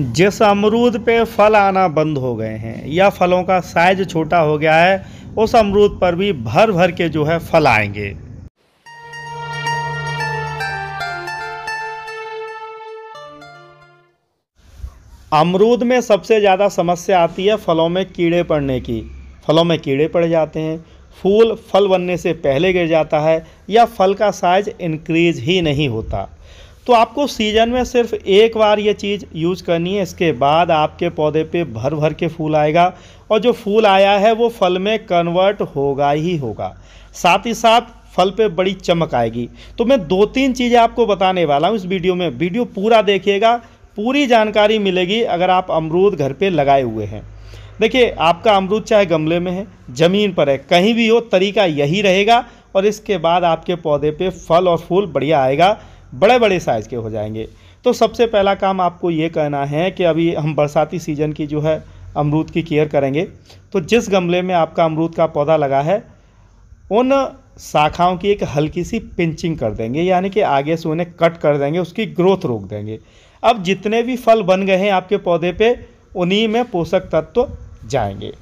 जिस अमरूद पे फल आना बंद हो गए हैं या फलों का साइज छोटा हो गया है उस अमरूद पर भी भर भर के जो है फल आएंगे अमरूद में सबसे ज़्यादा समस्या आती है फलों में कीड़े पड़ने की फलों में कीड़े पड़ जाते हैं फूल फल बनने से पहले गिर जाता है या फल का साइज इंक्रीज ही नहीं होता तो आपको सीजन में सिर्फ एक बार ये चीज़ यूज करनी है इसके बाद आपके पौधे पे भर भर के फूल आएगा और जो फूल आया है वो फल में कन्वर्ट होगा ही होगा साथ ही साथ फल पे बड़ी चमक आएगी तो मैं दो तीन चीज़ें आपको बताने वाला हूँ इस वीडियो में वीडियो पूरा देखिएगा पूरी जानकारी मिलेगी अगर आप अमरूद घर पर लगाए हुए हैं देखिए आपका अमरूद चाहे गमले में है ज़मीन पर है कहीं भी हो तरीका यही रहेगा और इसके बाद आपके पौधे पर फल और फूल बढ़िया आएगा बड़े बड़े साइज़ के हो जाएंगे तो सबसे पहला काम आपको ये कहना है कि अभी हम बरसाती सीजन की जो है अमरूद की केयर करेंगे तो जिस गमले में आपका अमरूद का पौधा लगा है उन शाखाओं की एक हल्की सी पिंचिंग कर देंगे यानी कि आगे से उन्हें कट कर देंगे उसकी ग्रोथ रोक देंगे अब जितने भी फल बन गए हैं आपके पौधे पे उन्हीं में पोषक तत्व जाएंगे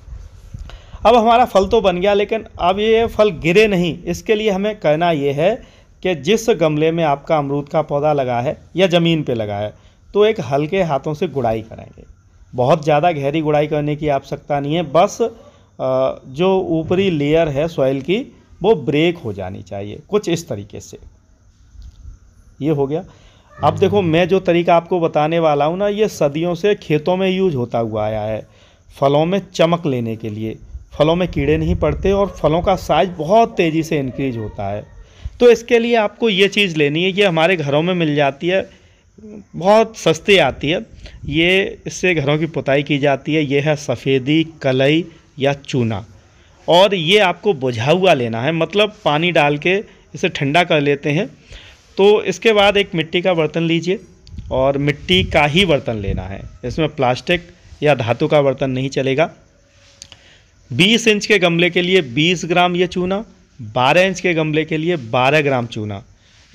अब हमारा फल तो बन गया लेकिन अब ये फल गिरे नहीं इसके लिए हमें कहना ये है कि जिस गमले में आपका अमरूद का पौधा लगा है या ज़मीन पे लगा है तो एक हल्के हाथों से गुड़ाई करेंगे बहुत ज़्यादा गहरी गुड़ाई करने की आवश्यकता नहीं है बस जो ऊपरी लेयर है सॉइल की वो ब्रेक हो जानी चाहिए कुछ इस तरीके से ये हो गया अब देखो मैं जो तरीका आपको बताने वाला हूँ ना ये सदियों से खेतों में यूज होता हुआ आया है फलों में चमक लेने के लिए फलों में कीड़े नहीं पड़ते और फलों का साइज बहुत तेज़ी से इंक्रीज होता है तो इसके लिए आपको ये चीज़ लेनी है ये हमारे घरों में मिल जाती है बहुत सस्ती आती है ये इससे घरों की पुताई की जाती है ये है सफ़ेदी कलई या चूना और ये आपको बुझा हुआ लेना है मतलब पानी डाल के इसे ठंडा कर लेते हैं तो इसके बाद एक मिट्टी का बर्तन लीजिए और मिट्टी का ही बर्तन लेना है इसमें प्लास्टिक या धातु का बर्तन नहीं चलेगा 20 इंच के गमले के लिए 20 ग्राम ये चूना बारह इंच के गमले के लिए बारह ग्राम चूना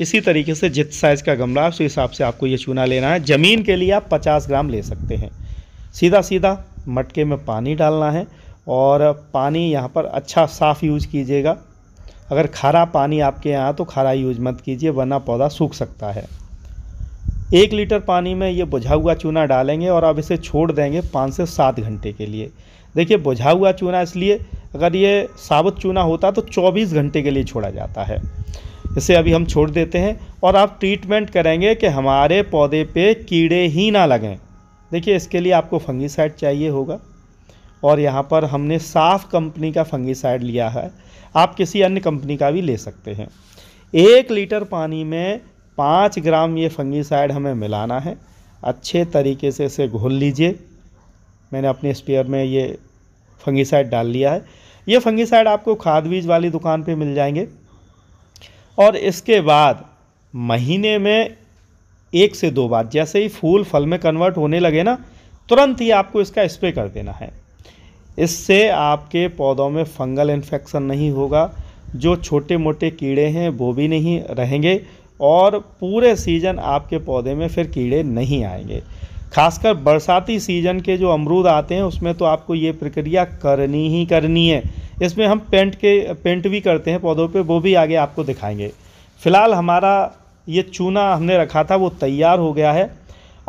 इसी तरीके से जित साइज़ का गमला उस हिसाब से आपको ये चूना लेना है ज़मीन के लिए आप पचास ग्राम ले सकते हैं सीधा सीधा मटके में पानी डालना है और पानी यहाँ पर अच्छा साफ़ यूज कीजिएगा अगर खारा पानी आपके यहाँ तो खारा यूज मत कीजिए वरना पौधा सूख सकता है एक लीटर पानी में ये बुझा हुआ चूना डालेंगे और अब इसे छोड़ देंगे पाँच से सात घंटे के लिए देखिए बुझा हुआ चूना इसलिए अगर ये साबुत चूना होता तो 24 घंटे के लिए छोड़ा जाता है इसे अभी हम छोड़ देते हैं और आप ट्रीटमेंट करेंगे कि हमारे पौधे पे कीड़े ही ना लगें देखिए इसके लिए आपको फंगीसाइड चाहिए होगा और यहाँ पर हमने साफ़ कंपनी का फंगीसाइड लिया है आप किसी अन्य कंपनी का भी ले सकते हैं एक लीटर पानी में पाँच ग्राम ये फंगीसाइड हमें मिलाना है अच्छे तरीके से इसे घोल लीजिए मैंने अपने स्पेयर में ये फंगीसाइड डाल लिया है ये फंगीसाइड आपको खाद बीज वाली दुकान पे मिल जाएंगे और इसके बाद महीने में एक से दो बार जैसे ही फूल फल में कन्वर्ट होने लगे ना तुरंत ही आपको इसका स्प्रे कर देना है इससे आपके पौधों में फंगल इन्फेक्शन नहीं होगा जो छोटे मोटे कीड़े हैं वो भी नहीं रहेंगे और पूरे सीज़न आपके पौधे में फिर कीड़े नहीं आएंगे खासकर बरसाती सीजन के जो अमरूद आते हैं उसमें तो आपको ये प्रक्रिया करनी ही करनी है इसमें हम पेंट के पेंट भी करते हैं पौधों पे वो भी आगे आपको दिखाएंगे फ़िलहाल हमारा ये चूना हमने रखा था वो तैयार हो गया है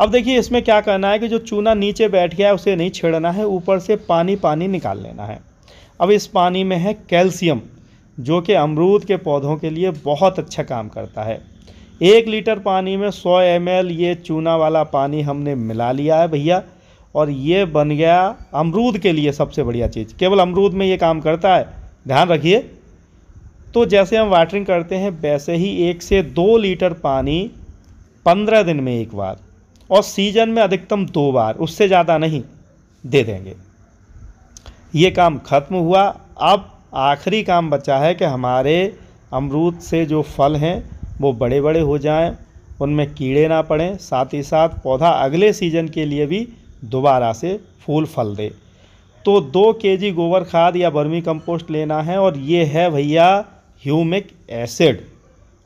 अब देखिए इसमें क्या करना है कि जो चूना नीचे बैठ गया है उसे नहीं छेड़ना है ऊपर से पानी पानी निकाल लेना है अब इस पानी में है कैल्शियम जो कि अमरूद के पौधों के लिए बहुत अच्छा काम करता है एक लीटर पानी में 100 एम ये चूना वाला पानी हमने मिला लिया है भैया और ये बन गया अमरूद के लिए सबसे बढ़िया चीज़ केवल अमरूद में ये काम करता है ध्यान रखिए तो जैसे हम वाटरिंग करते हैं वैसे ही एक से दो लीटर पानी पंद्रह दिन में एक बार और सीजन में अधिकतम दो बार उससे ज़्यादा नहीं दे देंगे ये काम ख़त्म हुआ अब आखिरी काम बचा है कि हमारे अमरूद से जो फल हैं वो बड़े बड़े हो जाएं उनमें कीड़े ना पड़ें साथ ही साथ पौधा अगले सीजन के लिए भी दोबारा से फूल फल दे तो दो के जी गोबर खाद या बर्मी कंपोस्ट लेना है और ये है भैया ह्यूमिक एसिड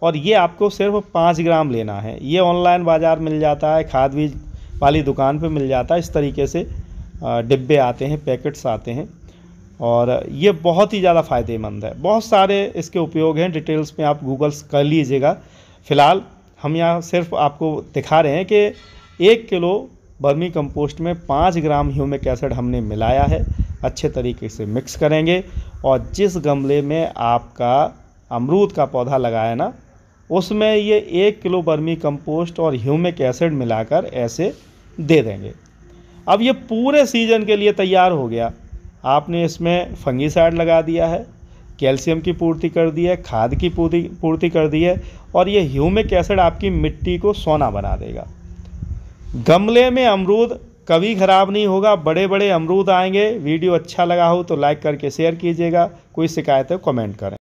और ये आपको सिर्फ पाँच ग्राम लेना है ये ऑनलाइन बाज़ार मिल जाता है खाद बीज वाली दुकान पर मिल जाता है इस तरीके से डिब्बे आते हैं पैकेट्स आते हैं और ये बहुत ही ज़्यादा फ़ायदेमंद है बहुत सारे इसके उपयोग हैं डिटेल्स में आप गूगल्स कर लीजिएगा फ़िलहाल हम यहाँ सिर्फ आपको दिखा रहे हैं कि एक किलो बर्मी कंपोस्ट में पाँच ग्राम ह्यूमिक एसिड हमने मिलाया है अच्छे तरीके से मिक्स करेंगे और जिस गमले में आपका अमरूद का पौधा लगाया ना उसमें ये एक किलो बर्मी कंपोस्ट और ह्यूमिक एसिड मिलाकर ऐसे दे देंगे अब ये पूरे सीजन के लिए तैयार हो गया आपने इसमें फंगीसाइड लगा दिया है कैल्शियम की पूर्ति कर दी है खाद की पूर्ति पूर्ति कर दी है और ये ह्यूमिक एसिड आपकी मिट्टी को सोना बना देगा गमले में अमरूद कभी ख़राब नहीं होगा बड़े बड़े अमरूद आएंगे वीडियो अच्छा लगा हो तो लाइक करके शेयर कीजिएगा कोई शिकायत है तो कमेंट करें